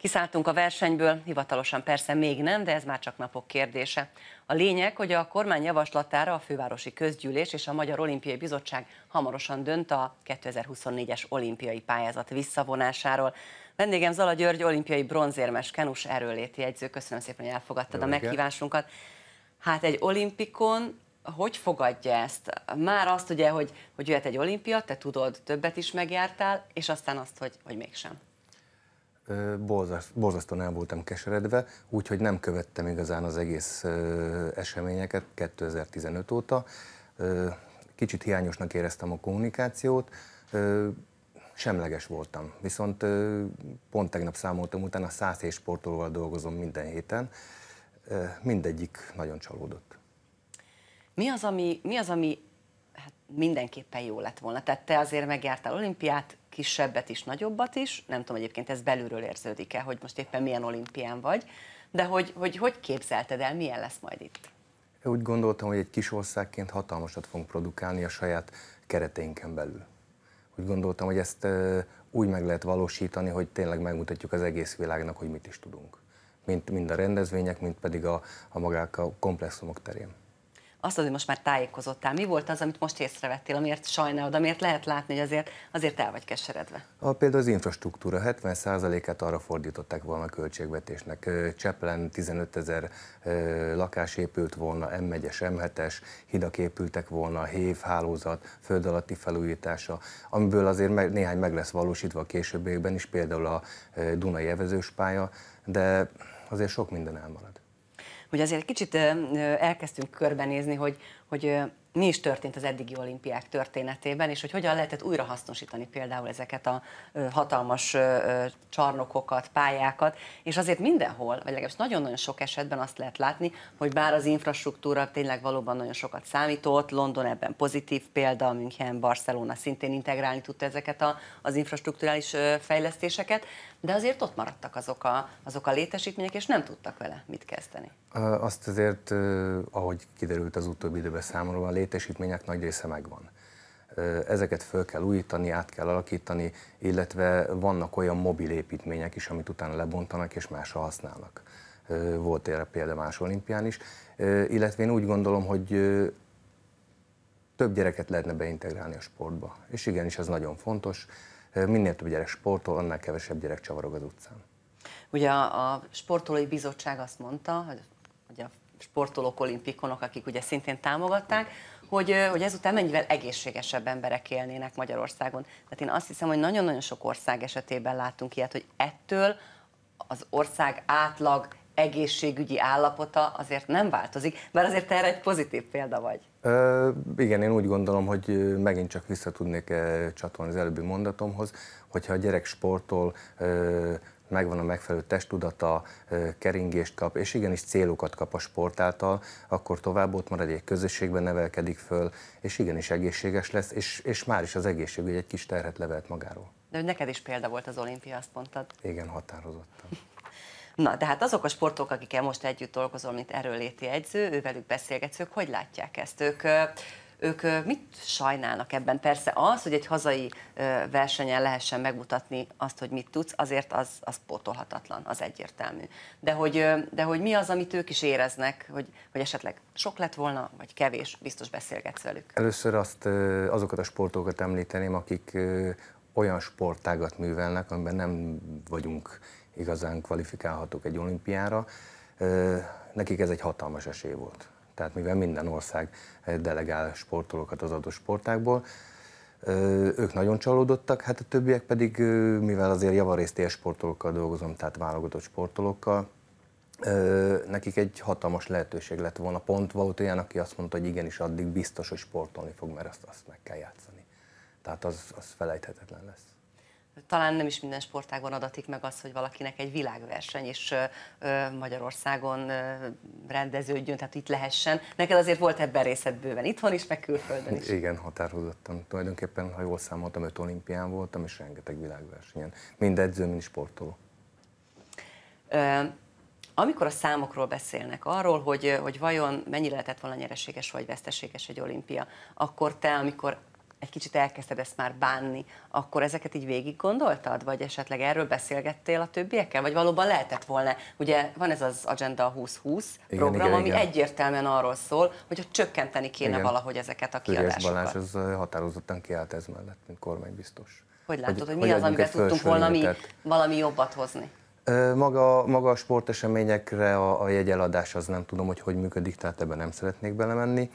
Kiszálltunk a versenyből, hivatalosan persze még nem, de ez már csak napok kérdése. A lényeg, hogy a kormány javaslatára a Fővárosi Közgyűlés és a Magyar Olimpiai Bizottság hamarosan dönt a 2024-es olimpiai pályázat visszavonásáról. Vendégem Zala György, olimpiai bronzérmes, kenus erőléti jegyző. Köszönöm szépen, hogy elfogadtad Jó, a meghívásunkat. Hát egy olimpikon hogy fogadja ezt? Már azt ugye, hogy, hogy jöhet egy olimpia, te tudod, többet is megjártál, és aztán azt, hogy, hogy mégsem borzasztóan el voltam keseredve, úgyhogy nem követtem igazán az egész eseményeket 2015 óta. Kicsit hiányosnak éreztem a kommunikációt, semleges voltam. Viszont pont tegnap számoltam utána, 100 és sportolóval dolgozom minden héten, mindegyik nagyon csalódott. Mi az, ami, mi az, ami mindenképpen jó lett volna. Tehát te azért megjártál olimpiát, kisebbet is, nagyobbat is, nem tudom egyébként ez belülről érződik-e, hogy most éppen milyen olimpián vagy, de hogy hogy, hogy képzelted el, milyen lesz majd itt? Úgy gondoltam, hogy egy kis országként hatalmasat fogunk produkálni a saját kereteinken belül. Úgy gondoltam, hogy ezt úgy meg lehet valósítani, hogy tényleg megmutatjuk az egész világnak, hogy mit is tudunk. Mint, mind a rendezvények, mint pedig a, a magák a komplexumok terén azt mondod, hogy most már tájékozottál. Mi volt az, amit most észrevettél, amiért sajnálod, amiért lehet látni, hogy azért, azért el vagy keseredve? A, például az infrastruktúra 70%-át arra fordították volna a költségvetésnek. Cseplen 15 ezer lakás épült volna, M1-es, M7-es, hidak épültek volna, hév, hálózat, föld alatti felújítása, amiből azért meg, néhány meg lesz valósítva a későbbiekben is, például a Dunai pálya, de azért sok minden elmarad hogy azért kicsit elkezdtünk körbenézni, hogy, hogy mi is történt az eddigi olimpiák történetében, és hogy hogyan lehetett újra hasznosítani például ezeket a hatalmas csarnokokat, pályákat, és azért mindenhol, vagy legalábbis nagyon-nagyon sok esetben azt lehet látni, hogy bár az infrastruktúra tényleg valóban nagyon sokat számított, London ebben pozitív példa, München, Barcelona szintén integrálni tudta ezeket az infrastruktúrális fejlesztéseket, de azért ott maradtak azok a, azok a létesítmények, és nem tudtak vele mit kezdeni. Azt azért, ahogy kiderült az utóbbi időben számolva a létesítmények nagy része megvan ezeket föl kell újítani, át kell alakítani, illetve vannak olyan mobil építmények is, amit utána lebontanak és másra használnak. Volt erre példa más olimpián is, illetve én úgy gondolom, hogy több gyereket lehetne beintegrálni a sportba. És igenis, ez nagyon fontos minél több gyerek sportol, annál kevesebb gyerek csavarog az utcán. Ugye a, a sportolói bizottság azt mondta, hogy, hogy a sportolók, olimpikonok, akik ugye szintén támogatták, hogy, hogy ezután mennyivel egészségesebb emberek élnének Magyarországon. Tehát én azt hiszem, hogy nagyon-nagyon sok ország esetében látunk ilyet, hogy ettől az ország átlag egészségügyi állapota azért nem változik, mert azért erre egy pozitív példa vagy. Ö, igen, én úgy gondolom, hogy megint csak vissza tudnék csatolni az előbbi mondatomhoz, hogyha a gyerek sportol, ö, megvan a megfelelő testudata, keringést kap, és igenis célokat kap a sport által, akkor tovább ott marad, egy közösségben nevelkedik föl, és igenis egészséges lesz, és, és már is az egészség egy kis terhet levelt magáról. De neked is példa volt az olimpia, azt mondtad. Igen, határozottan. Na, de hát azok a sportok, akikkel most együtt dolgozol, mint erőléti egyző, ővelük beszélgetsz, ők hogy látják ezt? Ők ők mit sajnálnak ebben? Persze az, hogy egy hazai versenyen lehessen megmutatni azt, hogy mit tudsz, azért az, az pótolhatatlan, az egyértelmű. De hogy, de hogy mi az, amit ők is éreznek, hogy, hogy esetleg sok lett volna, vagy kevés, biztos beszélgetsz velük. Először azt, azokat a sportokat említeném, akik olyan sportágat művelnek, amiben nem vagyunk igazán kvalifikálhatók egy olimpiára, nekik ez egy hatalmas esély volt. Tehát mivel minden ország eh, delegál sportolókat az adott sportákból, ők nagyon csalódottak, hát a többiek pedig, mivel azért javarészt sportolókkal dolgozom, tehát válogatott sportolókkal, nekik egy hatalmas lehetőség lett volna pont volt olyan, aki azt mondta, hogy igenis addig biztos, hogy sportolni fog, mert azt, azt meg kell játszani. Tehát az, az felejthetetlen lesz talán nem is minden sportágon adatik meg az, hogy valakinek egy világverseny is Magyarországon rendeződjön, tehát itt lehessen. Neked azért volt ebben részed bőven, itthon is, meg külföldön is. Igen, határozottan. Tulajdonképpen, ha jól számoltam, öt olimpián voltam, és rengeteg világversenyen. Mind edző, mind sportoló. Ö, amikor a számokról beszélnek, arról, hogy, hogy vajon mennyi lehetett volna nyereséges vagy veszteséges egy olimpia, akkor te, amikor egy kicsit elkezdted ezt már bánni, akkor ezeket így végig gondoltad, vagy esetleg erről beszélgettél a többiekkel, vagy valóban lehetett volna? Ugye van ez az Agenda 2020 igen, program, igen, ami igen. egyértelműen arról szól, hogy csökkenteni kéne igen. valahogy ezeket a kiadásokat. Balázs ez határozottan kiállt ez mellett, mint kormánybiztos. Hogy látod, hogy, hogy mi az, amiben tudtunk volna mi, valami jobbat hozni? Maga, maga a sporteseményekre a, a jegyeladás az nem tudom, hogy hogy működik, tehát ebben nem szeretnék belemenni.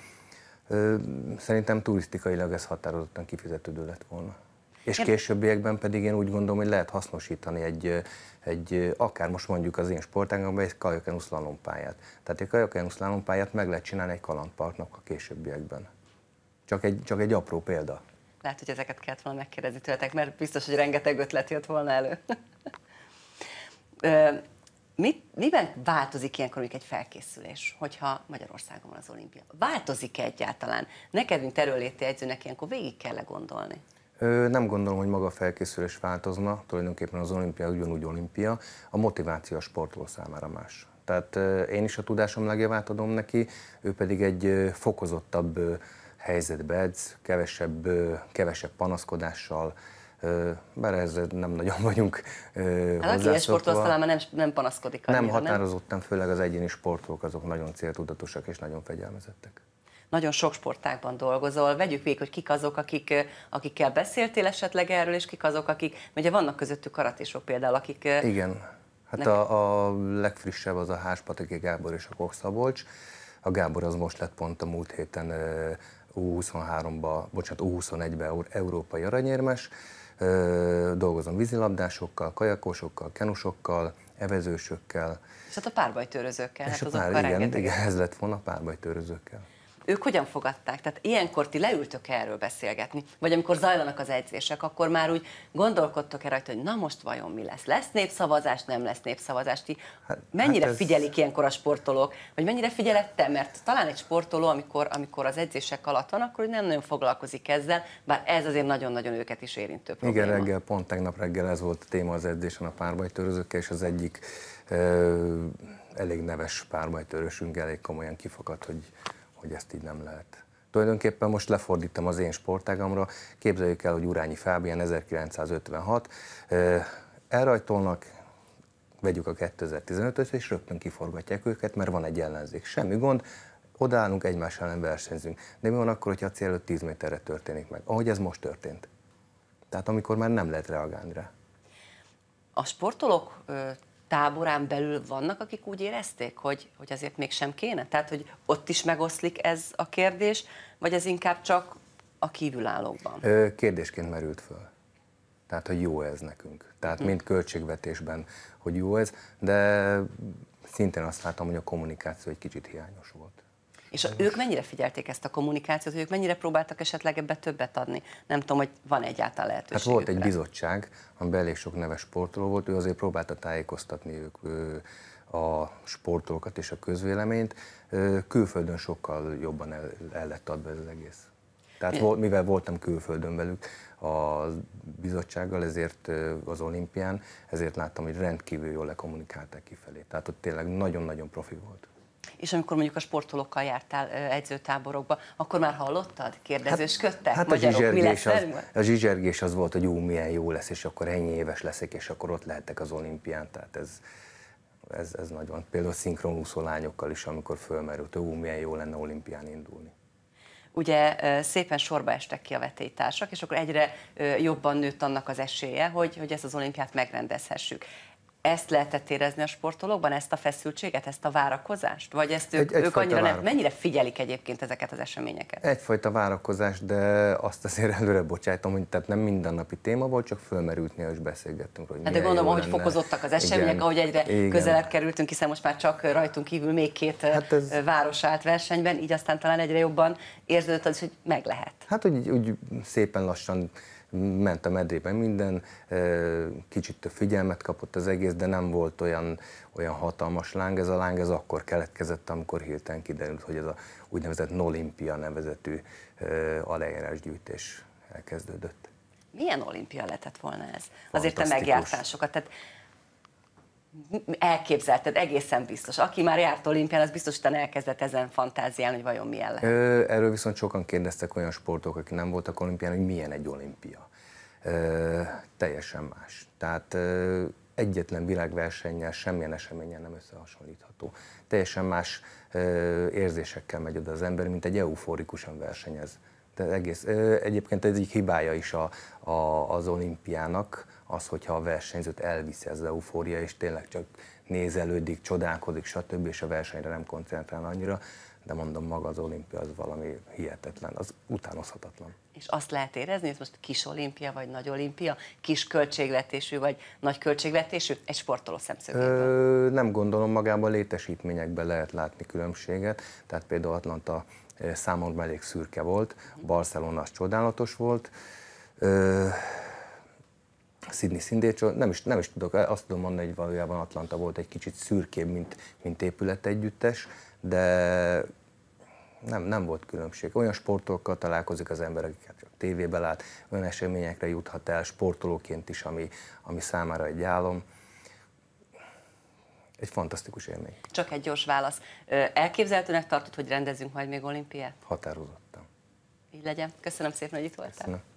Szerintem turisztikailag ez határozottan kifizetődő lett volna. És későbbiekben pedig én úgy gondolom, hogy lehet hasznosítani egy, egy akár most mondjuk az én sportágamban egy kajakenusz lalompályát. Tehát egy kajakenusz lalompályát meg lehet csinálni egy kalandparknak a későbbiekben. Csak egy, csak egy apró példa. Lehet, hogy ezeket kellett volna megkérdezni tőletek, mert biztos, hogy rengeteg ötlet jött volna elő. Mit, miben változik ilyenkor még egy felkészülés, hogyha Magyarországon van az olimpia? Változik-e egyáltalán? Neked, mint erőléti edzőnek ilyenkor végig kell -e gondolni? Ö, nem gondolom, hogy maga a felkészülés változna, tulajdonképpen az olimpia ugyanúgy olimpia, a motiváció a sportoló számára más. Tehát én is a tudásom legjavát adom neki, ő pedig egy fokozottabb helyzetbe edz, kevesebb, kevesebb panaszkodással, bár ez nem nagyon vagyunk hát, Aki sportos talán már nem, nem panaszkodik annyira, Nem határozottan, nem? főleg az egyéni sportok azok nagyon céltudatosak és nagyon fegyelmezettek nagyon sok sportágban dolgozol, vegyük végig, hogy kik azok, akik, akikkel beszéltél esetleg erről, és kik azok, akik, ugye vannak közöttük karatésok például, akik... Igen, hát a, a, legfrissebb az a Háspatiki Gábor és a Kokszabolcs. A Gábor az most lett pont a múlt héten U23-ba, bocsánat, U21-be európai aranyérmes, dolgozom vízilabdásokkal, kajakosokkal, kenusokkal, evezősökkel. És hát a párbajtőrözőkkel, és hát pár, igen, igen, ez lett volna a párbajtőrözőkkel ők hogyan fogadták? Tehát ilyenkor ti leültök -e erről beszélgetni? Vagy amikor zajlanak az edzések, akkor már úgy gondolkodtok-e rajta, hogy na most vajon mi lesz? Lesz népszavazás, nem lesz népszavazás? Ti hát, mennyire hát ez... figyelik ilyenkor a sportolók? Vagy mennyire figyelett te? Mert talán egy sportoló, amikor, amikor az edzések alatt van, akkor nem nagyon foglalkozik ezzel, bár ez azért nagyon-nagyon őket is érintő probléma. Igen, reggel, pont tegnap reggel ez volt a téma az edzésen a párbajtörözőkkel, és az egyik ö, elég neves párbajtörösünk elég komolyan kifakadt, hogy hogy ezt így nem lehet. Tulajdonképpen most lefordítom az én sportágamra, képzeljük el, hogy Urányi Fábián 1956, elrajtolnak, vegyük a 2015-öt, és rögtön kiforgatják őket, mert van egy ellenzék. Semmi gond, odállunk, egymás ellen versenyzünk. De mi van akkor, hogyha a cél előtt 10 méterre történik meg? Ahogy ez most történt. Tehát amikor már nem lehet reagálni rá. A sportolók táborán belül vannak, akik úgy érezték, hogy, hogy azért mégsem kéne? Tehát, hogy ott is megoszlik ez a kérdés, vagy ez inkább csak a kívülállókban? Kérdésként merült föl. Tehát, hogy jó ez nekünk. Tehát, hm. mind költségvetésben, hogy jó ez, de szintén azt látom, hogy a kommunikáció egy kicsit hiányos volt. És a, ők mennyire figyelték ezt a kommunikációt, hogy ők mennyire próbáltak esetleg ebbe többet adni? Nem tudom, hogy van egyáltalán lehetőség. Hát volt egy bizottság, amiben elég sok neves sportoló volt, ő azért próbálta tájékoztatni ők a sportolókat és a közvéleményt. Külföldön sokkal jobban el, el lett adva ez az egész. Tehát volt, mivel voltam külföldön velük a bizottsággal, ezért az olimpián, ezért láttam, hogy rendkívül jól lekommunikálták kifelé. Tehát ott tényleg nagyon-nagyon profi volt és amikor mondjuk a sportolókkal jártál edzőtáborokba, akkor már hallottad? Kérdezősködtek? Hát, hát Magyarok, a, zsizsergés az, a zsizsergés az volt, hogy ú, milyen jó lesz, és akkor ennyi éves leszek, és akkor ott lehetek az olimpián, tehát ez, ez, ez nagyon. Például szinkronúszó lányokkal is, amikor fölmerült, ú, milyen jó lenne olimpián indulni ugye szépen sorba estek ki a vetélytársak, és akkor egyre jobban nőtt annak az esélye, hogy, hogy ezt az olimpiát megrendezhessük ezt lehetett érezni a sportolókban, ezt a feszültséget, ezt a várakozást? Vagy ezt ők, Egy, ők annyira nem, mennyire figyelik egyébként ezeket az eseményeket? Egyfajta várakozás, de azt azért előre bocsájtom, hogy tehát nem mindennapi téma volt, csak fölmerült néha, és beszélgettünk. Hogy hát de gondolom, hogy fokozottak az események, igen, ahogy egyre igen. közelebb kerültünk, hiszen most már csak rajtunk kívül még két hát ez... város állt versenyben, így aztán talán egyre jobban érződött az, hogy meg lehet. Hát, úgy, úgy szépen lassan ment a medrében minden, kicsit több figyelmet kapott az egész, de nem volt olyan, olyan hatalmas láng. Ez a láng ez akkor keletkezett, amikor hirtelen kiderült, hogy ez a úgynevezett Nolimpia nevezetű aláírásgyűjtés elkezdődött. Milyen olimpia lett volna ez? Azért te megjártásokat. Tehát elképzelted, egészen biztos. Aki már járt olimpián, az biztos utána elkezdett ezen fantáziálni, hogy vajon milyen lehet. Erről viszont sokan kérdeztek olyan sportok, akik nem voltak olimpián, hogy milyen egy olimpia. Ö, teljesen más. Tehát ö, egyetlen világversennyel, semmilyen eseményen nem összehasonlítható. Teljesen más ö, érzésekkel megy oda az ember, mint egy euforikusan versenyez tehát egész. Egyébként ez egy hibája is a, a, az olimpiának, az, hogyha a versenyzőt elviszi ez az eufória, és tényleg csak nézelődik, csodálkozik, stb., és a versenyre nem koncentrál annyira, de mondom, maga az olimpia az valami hihetetlen, az utánozhatatlan. És azt lehet érezni, ez most kis olimpia vagy nagy olimpia, kis költségvetésű vagy nagy költségvetésű, egy sportoló szemszögéből? Ö, nem gondolom, magában létesítményekben lehet látni különbséget, tehát például Atlanta számomra elég szürke volt, Barcelona az csodálatos volt, Sydney szintén, nem is, nem is tudok, azt tudom mondani, hogy valójában Atlanta volt egy kicsit szürkébb, mint, mint épület együttes, de nem, nem volt különbség. Olyan sportokkal találkozik az ember, akiket hát csak tévében lát, olyan eseményekre juthat el sportolóként is, ami, ami számára egy álom egy fantasztikus élmény. Csak egy gyors válasz. Elképzelhetőnek tartod, hogy rendezünk majd még olimpiát? Határozottan. Így legyen. Köszönöm szépen, hogy itt voltál. Köszönöm.